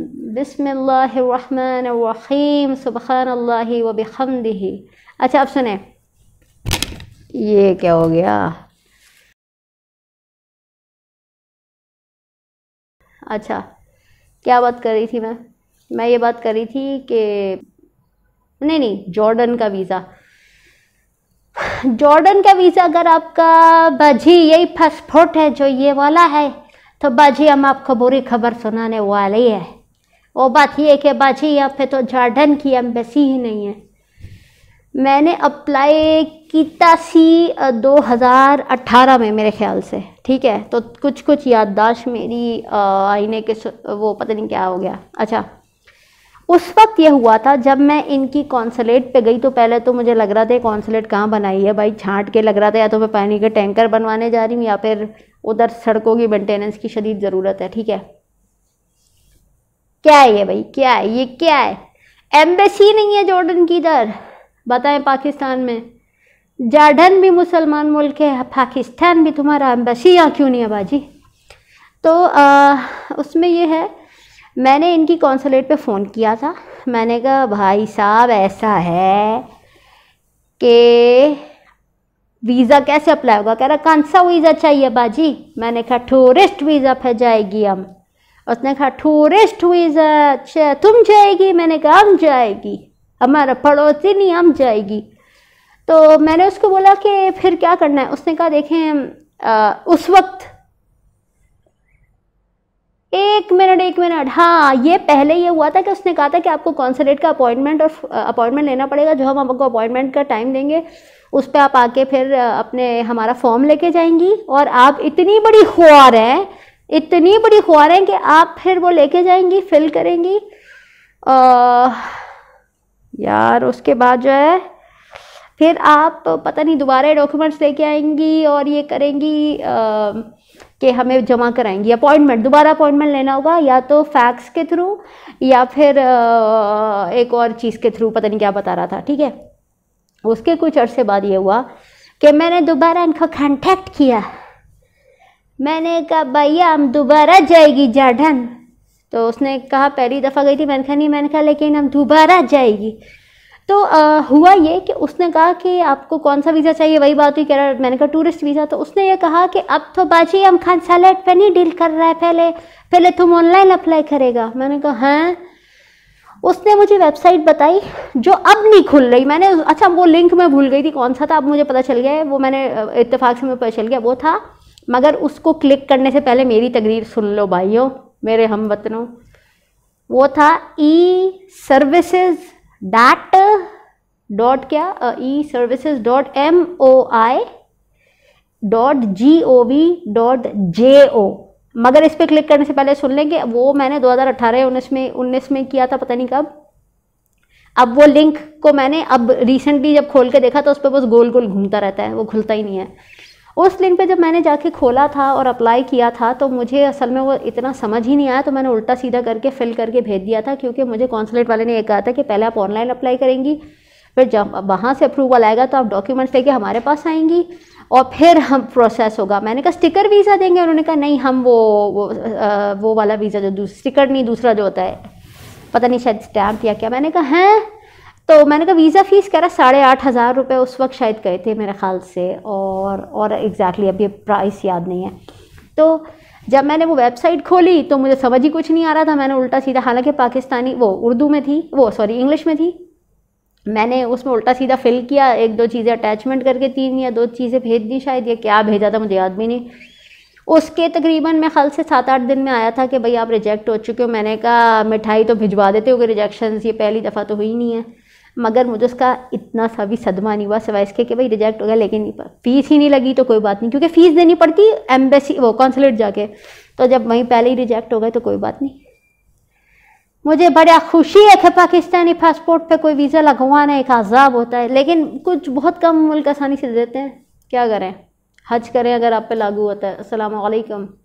الرحيم سبحان الله وبحمده अच्छा अब सुने ये क्या हो गया अच्छा क्या बात कर रही थी मैं मैं ये बात कर रही थी कि नहीं नहीं जॉर्डन का वीज़ा जॉर्डन का वीज़ा अगर आपका बाजी यही पासपोर्ट है जो ये वाला है तो बाजी हम आपको बुरी खबर सुनाने वाले है वो बात ये कि बाजी यहाँ पे तो जार्डन की एम्बेसी ही नहीं है मैंने अप्लाई किया सी 2018 में मेरे ख्याल से ठीक है तो कुछ कुछ याददाश्त मेरी आईने के वो पता नहीं क्या हो गया अच्छा उस वक्त ये हुआ था जब मैं इनकी कौंसलेट पे गई तो पहले तो मुझे लग रहा था कौंसलेट कहाँ बनाई है भाई छांट के लग रहा था या तो मैं पानी के टैंकर बनवाने जा रही हूँ या फिर उधर सड़कों की मेंटेनेंस की शदीद ज़रूरत है ठीक है क्या है ये भाई क्या है ये क्या है एम्बेसी नहीं है जॉर्डन की इधर बताएं पाकिस्तान में जॉर्डन भी मुसलमान मुल्क है पाकिस्तान भी तुम्हारा एम्बेसी यहाँ क्यों नहीं है बाजी तो आ, उसमें ये है मैंने इनकी कौंसलेट पे फ़ोन किया था मैंने कहा भाई साहब ऐसा है कि वीज़ा कैसे अप्लाई होगा कह रहा कौन सा वीज़ा चाहिए बाजी मैंने कहा टूरिस्ट वीज़ा पर जाएगी हम उसने कहा टूरिस्ट वीज़ा अच्छा तुम जाएगी मैंने कहा हम जाएगी हमारा पड़ोसी नहीं हम जाएगी तो मैंने उसको बोला कि फिर क्या करना है उसने कहा देखें आ, उस वक्त एक मिनट एक मिनट हाँ ये पहले ये हुआ था कि उसने कहा था कि आपको कॉन्सलेट का अपॉइंटमेंट और अपॉइंटमेंट लेना पड़ेगा जो हम आपको अपॉइंटमेंट का टाइम देंगे उस पर आप आके फिर अपने हमारा फॉर्म लेके जाएंगी और आप इतनी बड़ी ख्वार हैं इतनी बड़ी खुआर है कि आप फिर वो लेके जाएंगी फिल करेंगी आ, यार उसके बाद जो है फिर आप पता नहीं दोबारा डॉक्यूमेंट्स लेके आएंगी और ये करेंगी कि हमें जमा कराएंगी अपॉइंटमेंट दोबारा अपॉइंटमेंट लेना होगा या तो फैक्स के थ्रू या फिर आ, एक और चीज़ के थ्रू पता नहीं क्या बता रहा था ठीक है उसके कुछ अरसे बाद ये हुआ कि मैंने दोबारा इनको कांटेक्ट किया मैंने कहा भैया हम दोबारा जाएगी जाढ़न तो उसने कहा पहली दफ़ा गई थी मैंने कहा नहीं मैंने कहा लेकिन हम दोबारा जाएगी तो आ, हुआ ये कि उसने कहा कि आपको कौन सा वीज़ा चाहिए वही बात हुई कह रहा मैंने कहा टूरिस्ट वीज़ा तो उसने ये कहा कि अब तो बाजी हम खान सैलेट पे नहीं डील कर रहा है पहले पहले तुम ऑनलाइन अप्लाई करेगा मैंने कहा हैं हाँ? उसने मुझे वेबसाइट बताई जो अब नहीं खुल रही मैंने अच्छा वो लिंक मैं भूल गई थी कौन सा था अब मुझे पता चल गया है वो मैंने इतफ़ाक़ से मैं पता चल गया वो था मगर उसको क्लिक करने से पहले मेरी तकरीर सुन लो भाइयों मेरे हम वतनों वो था ई सर्विसेज डाट डॉट क्या E services dot M O I dot G O V dot J O मगर इस पर क्लिक करने से पहले सुन लें कि वो मैंने 2018 19 में 19 में किया था पता नहीं कब अब वो लिंक को मैंने अब रिसेंटली जब खोल के देखा तो उस पर बस गोल गोल घूमता रहता है वो खुलता ही नहीं है उस लिंक पे जब मैंने जाके खोला था और अप्लाई किया था तो मुझे असल में वो इतना समझ ही नहीं आया तो मैंने उल्टा सीधा करके फिल करके भेज दिया था क्योंकि मुझे कॉन्सुलेट वाले ने यह कहा था कि पहले आप ऑनलाइन अप्लाई करेंगी फिर जब वहाँ से अप्रूवल आएगा तो आप डॉक्यूमेंट्स लेके हमारे पास आएंगी और फिर हम प्रोसेस होगा मैंने कहा स्टिकर वीज़ा देंगे उन्होंने कहा नहीं हम वो वो, आ, वो वाला वीज़ा जो स्टिकर नहीं दूसरा जो होता है पता नहीं शायद स्टैम्प या क्या मैंने कहा हैं तो मैंने कहा वीज़ा फ़ीस कह रहा साढ़े आठ हज़ार रुपये उस वक्त शायद गए थे मेरे ख्याल से और और एग्जैक्टली exactly अभी प्राइस याद नहीं है तो जब मैंने वो वेबसाइट खोली तो मुझे समझ ही कुछ नहीं आ रहा था मैंने उल्टा सीधा हालांकि पाकिस्तानी वो उर्दू में थी वो सॉरी इंग्लिश में थी मैंने उसमें उल्टा सीधा फिल किया एक दो चीज़ें अटैचमेंट करके तीन या दो चीज़ें भेज दी शायद या क्या भेजा था मुझे याद भी नहीं उसके तकरीबन मैं ख़ाल से सात आठ दिन में आया था कि भाई आप रिजेक्ट हो चुके हो मैंने कहा मिठाई तो भिजवा देते हो कि रिजेक्शन ये पहली दफ़ा तो हुई नहीं है मगर मुझे उसका इतना सा भी सदमा नहीं हुआ सिवाय इसके कि भाई रिजेक्ट हो गया लेकिन फीस ही नहीं लगी तो कोई बात नहीं क्योंकि फ़ीस देनी पड़ती एम्बेसी वो कॉन्सुलेट जाके तो जब वहीं पहले ही रिजेक्ट हो गए तो कोई बात नहीं मुझे बड़ा खुशी है कि पाकिस्तानी पासपोर्ट पे कोई वीज़ा लगवाना एक आज़ाब होता है लेकिन कुछ बहुत कम मुल्क आसानी से देते हैं क्या करें हज करें अगर आप पे लागू होता है असलकम